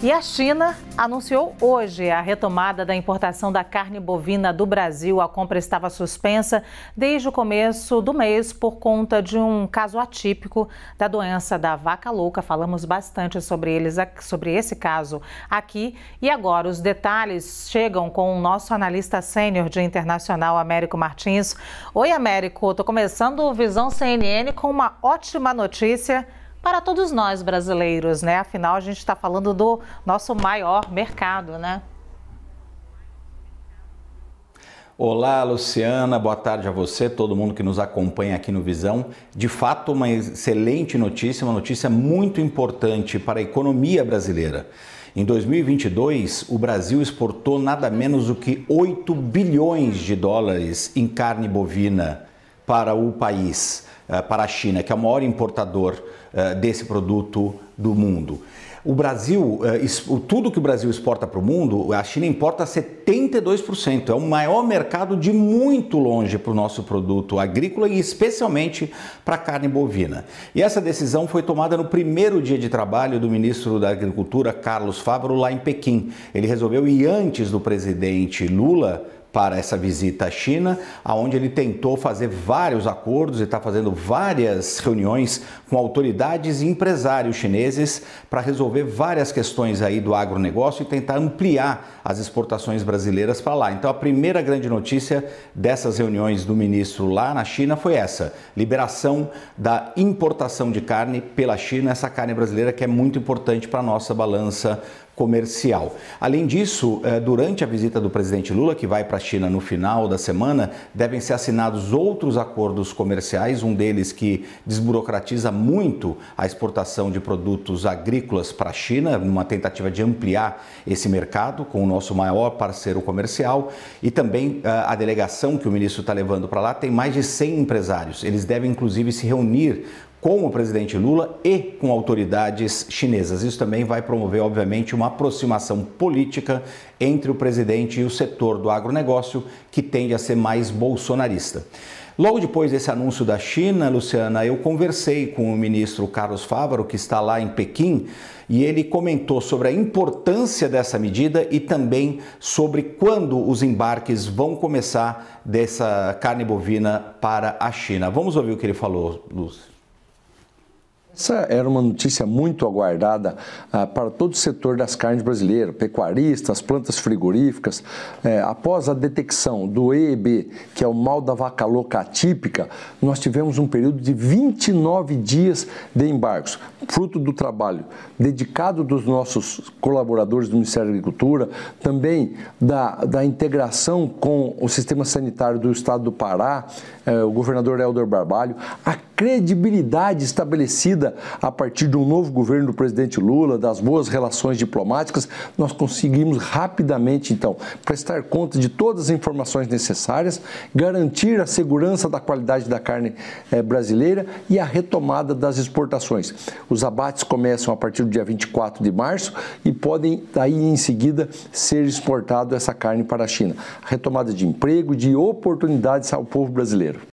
E a China anunciou hoje a retomada da importação da carne bovina do Brasil. A compra estava suspensa desde o começo do mês por conta de um caso atípico da doença da vaca louca. Falamos bastante sobre, eles, sobre esse caso aqui. E agora os detalhes chegam com o nosso analista sênior de internacional, Américo Martins. Oi, Américo. Estou começando o Visão CNN com uma ótima notícia para todos nós brasileiros, né? Afinal, a gente está falando do nosso maior mercado, né? Olá, Luciana, boa tarde a você, todo mundo que nos acompanha aqui no Visão. De fato, uma excelente notícia, uma notícia muito importante para a economia brasileira. Em 2022, o Brasil exportou nada menos do que 8 bilhões de dólares em carne bovina para o país, eh, para a China, que é o maior importador eh, desse produto do mundo. O Brasil, eh, tudo que o Brasil exporta para o mundo, a China importa 72%. É o maior mercado de muito longe para o nosso produto agrícola e especialmente para a carne bovina. E essa decisão foi tomada no primeiro dia de trabalho do ministro da Agricultura, Carlos Fábio lá em Pequim. Ele resolveu ir antes do presidente Lula para essa visita à China, aonde ele tentou fazer vários acordos e está fazendo várias reuniões com autoridades e empresários chineses para resolver várias questões aí do agronegócio e tentar ampliar as exportações brasileiras para lá. Então a primeira grande notícia dessas reuniões do ministro lá na China foi essa: liberação da importação de carne pela China, essa carne brasileira que é muito importante para a nossa balança comercial. Além disso, eh, durante a visita do presidente Lula, que vai para a China no final da semana, devem ser assinados outros acordos comerciais, um deles que desburocratiza muito a exportação de produtos agrícolas para a China, numa tentativa de ampliar esse mercado com o nosso maior parceiro comercial. E também eh, a delegação que o ministro está levando para lá tem mais de 100 empresários. Eles devem, inclusive, se reunir com o presidente Lula e com autoridades chinesas. Isso também vai promover, obviamente, uma aproximação política entre o presidente e o setor do agronegócio, que tende a ser mais bolsonarista. Logo depois desse anúncio da China, Luciana, eu conversei com o ministro Carlos Fávaro, que está lá em Pequim, e ele comentou sobre a importância dessa medida e também sobre quando os embarques vão começar dessa carne bovina para a China. Vamos ouvir o que ele falou, Lúcio. Essa era uma notícia muito aguardada ah, para todo o setor das carnes brasileiras, pecuaristas, plantas frigoríficas. Eh, após a detecção do EEB, que é o mal da vaca louca atípica, nós tivemos um período de 29 dias de embargos, fruto do trabalho dedicado dos nossos colaboradores do Ministério da Agricultura, também da, da integração com o sistema sanitário do estado do Pará, eh, o governador Helder Barbalho. A credibilidade estabelecida a partir de um novo governo do presidente Lula, das boas relações diplomáticas, nós conseguimos rapidamente, então, prestar conta de todas as informações necessárias, garantir a segurança da qualidade da carne eh, brasileira e a retomada das exportações. Os abates começam a partir do dia 24 de março e podem, daí em seguida, ser exportado essa carne para a China. retomada de emprego, de oportunidades ao povo brasileiro.